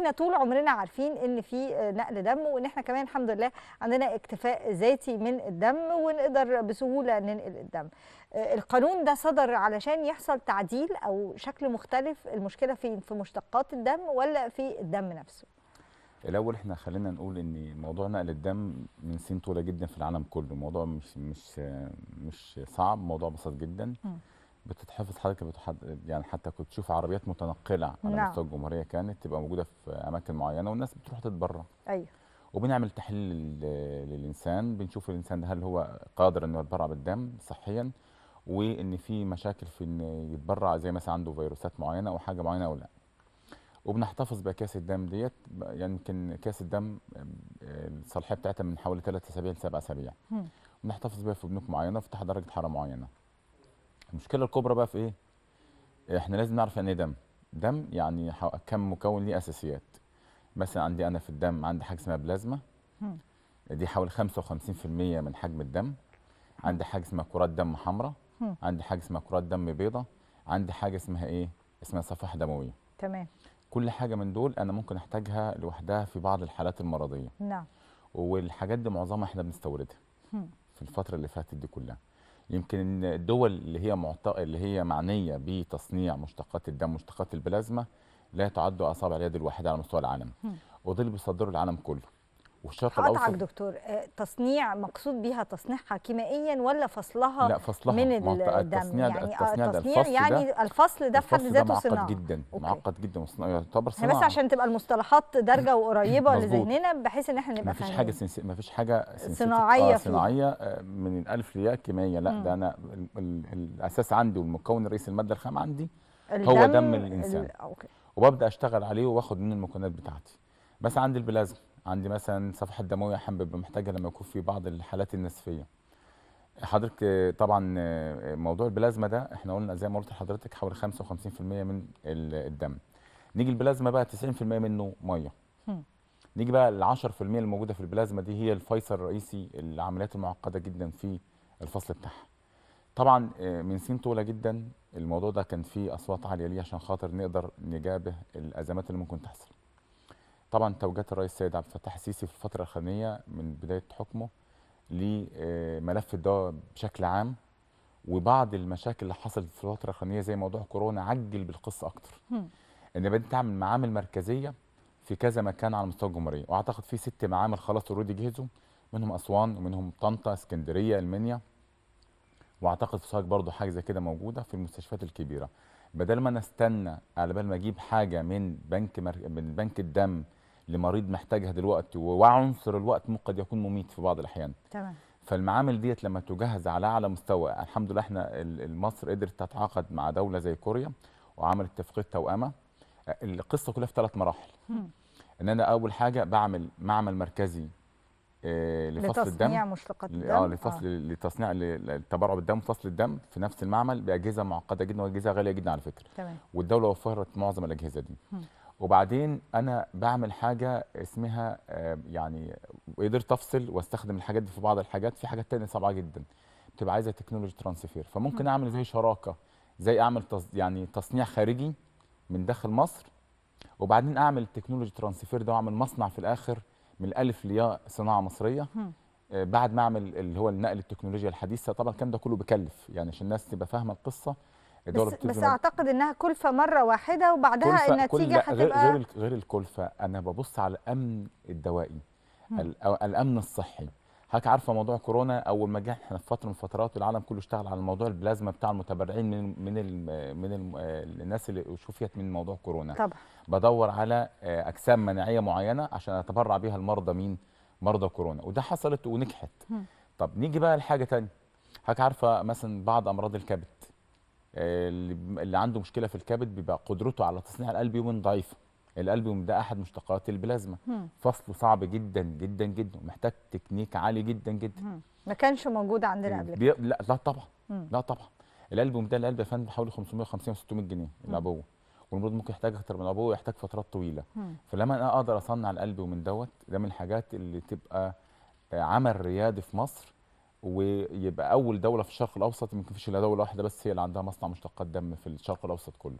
احنا طول عمرنا عارفين ان في آه، نقل دم وان احنا كمان الحمد لله عندنا اكتفاء ذاتي من الدم ونقدر بسهوله ننقل الدم آه، القانون ده صدر علشان يحصل تعديل او شكل مختلف المشكله فين في مشتقات الدم ولا في الدم نفسه الاول احنا خلينا نقول ان موضوع نقل الدم من سن طويله جدا في العالم كله موضوع مش مش آه، مش صعب موضوع بسيط جدا م. بتتحفظ حضرتك بتحد... يعني حتى كنت تشوف عربيات متنقله على نعم. مستوى الجمهوريه كانت تبقى موجوده في اماكن معينه والناس بتروح تتبرع ايوه وبنعمل تحليل للانسان بنشوف الانسان هل هو قادر انه يتبرع بالدم صحيا وان في مشاكل في ان يتبرع زي مثلا عنده فيروسات معينه او حاجه معينه او لا وبنحتفظ بكاس الدم ديت يعني يمكن كاس الدم الصلاحيه بتاعتها من حوالي 3 اسابيع ل 7 اسابيع بنحتفظ بيها في بنوك معينه في تحت درجه حراره معينه المشكله الكبرى بقى في ايه احنا لازم نعرف يعني ايه دم دم يعني كم مكون ليه اساسيات مثلا عندي انا في الدم عندي حاجه اسمها بلازما دي حوالي 55% من حجم الدم عندي حاجه اسمها كرات دم حمراء عندي حاجه اسمها كرات دم بيضاء عندي حاجه اسمها ايه اسمها صفائح دمويه تمام كل حاجه من دول انا ممكن احتاجها لوحدها في بعض الحالات المرضيه نعم والحاجات دي معظمها احنا بنستوردها في الفتره اللي فاتت دي كلها يمكن الدول اللي هي معط... اللي هي معنيه بتصنيع مشتقات الدم مشتقات البلازما لا تعد اصابع اليد الواحده على مستوى العالم وده اللي العالم كله والشرق الاوسط قطعك دكتور آه، تصنيع مقصود بيها تصنيعها كيميائيا ولا فصلها لا فصلها من الدم يعني التصنيع, التصنيع آه، ده يعني ده الفصل ده في حد ذاته صناعه معقد جدا أوكي. معقد جدا يعتبر صناعه بس عشان تبقى المصطلحات دارجه وقريبه لذهننا بحيث ان احنا نبقى فاهمين مفيش حاجه مفيش آه، حاجه صناعيه آه صناعيه من الالف للياء كيميائيه لا ده انا ال... ال... الاساس عندي والمكون الرئيسي الماده الخام عندي هو دم الانسان ال... أوكي. وببدا اشتغل عليه واخد منه المكونات بتاعتي بس عندي البلازما عندي مثلا صفحه دمويه حابب محتاجه لما يكون في بعض الحالات النسفيه حضرتك طبعا موضوع البلازما ده احنا قلنا زي ما قلت لحضرتك حوالي 55% من الدم نيجي البلازما بقى 90% منه ميه نيجي بقى ال 10% اللي موجوده في البلازما دي هي الفيصل الرئيسي العمليات المعقده جدا في الفصل بتاعها طبعا آه، من سنين طويله جدا الموضوع ده كان فيه اصوات عاليه ليه عشان خاطر نقدر نجابه الازمات اللي ممكن تحصل طبعا توجيهات الرئيس السيد عبد الفتاح السيسي في الفتره الاخرانيه من بدايه حكمه لملف آه، الدواء بشكل عام وبعض المشاكل اللي حصلت في الفتره الاخرانيه زي موضوع كورونا عجل بالقصه اكتر ان بدات تعمل معامل مركزيه في كذا مكان على مستوى الجمهوريه واعتقد في ست معامل خلاص اوريدي جهزوا منهم اسوان ومنهم طنطا اسكندريه المنيا واعتقد في سوهاج برضه حاجه زي كده موجوده في المستشفيات الكبيره بدل ما نستنى على بال ما اجيب حاجه من بنك مر... من بنك الدم لمريض محتاجها دلوقتي وعنصر الوقت قد يكون مميت في بعض الاحيان تمام فالمعامل ديت لما تجهز على اعلى مستوى الحمد لله احنا مصر قدرت تتعاقد مع دوله زي كوريا وعملت تفقيد توأمه آه، القصه كلها في ثلاث مراحل ان انا اول حاجه بعمل معمل مركزي آه، لفصل الدم لتصنيع مشتقات الدم اه لفصل آه. لتصنيع التبرع بالدم وفصل الدم في نفس المعمل باجهزه معقده جدا واجهزه غاليه جدا على فكره تمام والدوله وفرت معظم الاجهزه دي وبعدين انا بعمل حاجه اسمها آه، يعني قدرت افصل واستخدم الحاجات دي في بعض الحاجات في حاجات تانية صعبه جدا بتبقى عايزه تكنولوجي ترانسفير فممكن اعمل زي شراكه زي اعمل تص... يعني تصنيع خارجي من داخل مصر وبعدين اعمل التكنولوجي ترانسفير ده واعمل مصنع في الاخر من الالف لياء صناعه مصريه آه، بعد ما اعمل اللي هو النقل التكنولوجيا الحديثه طبعا الكلام ده كله بكلف يعني عشان الناس تبقى فاهمه القصه الدوله بس, بس اعتقد انها كلفه مره واحده وبعدها النتيجه هتبقى غير غير الكلفه انا ببص على الامن الدوائي الامن الصحي حضرتك عارفه موضوع كورونا اول ما جه احنا في فتره من فترات العالم كله اشتغل على موضوع البلازما بتاع المتبرعين من من الـ من الـ الناس اللي شفيت من موضوع كورونا طبعا بدور على آه، اجسام مناعيه معينه عشان اتبرع بيها المرضى مين مرضى كورونا وده حصلت ونجحت طب نيجي بقى لحاجه ثانيه حضرتك عارفه مثلا بعض امراض الكبد اللي عنده مشكله في الكبد بيبقى قدرته على تصنيع الالبيومين ضعيفه الالبيوم ده احد مشتقات البلازما فصله صعب جدا جدا جدا ومحتاج تكنيك عالي جدا جدا ما كانش موجود عندنا قبل بي... لا لا طبعا لا طبعا الالبوم ده القلب يا فندم حوالي 550 600 جنيه العبوه والمريض ممكن يحتاج اكتر من عبوه ويحتاج فترات طويله فلما انا اقدر اصنع القلب ومن دوت ده من الحاجات اللي تبقى عمل ريادي في مصر ويبقى اول دوله في الشرق الاوسط ممكن فيش الا دوله واحده بس هي اللي عندها مصنع مشتقات دم في الشرق الاوسط كله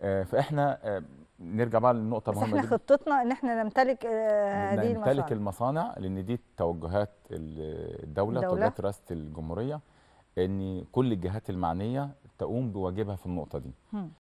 آه، فاحنا آه، نرجع بقى للنقطه المهمه احنا خطتنا ان احنا نمتلك آه، هذه المصانع نمتلك المصانع لان دي توجهات الدولة. توجهات رئاسه الجمهوريه ان كل الجهات المعنيه تقوم بواجبها في النقطه دي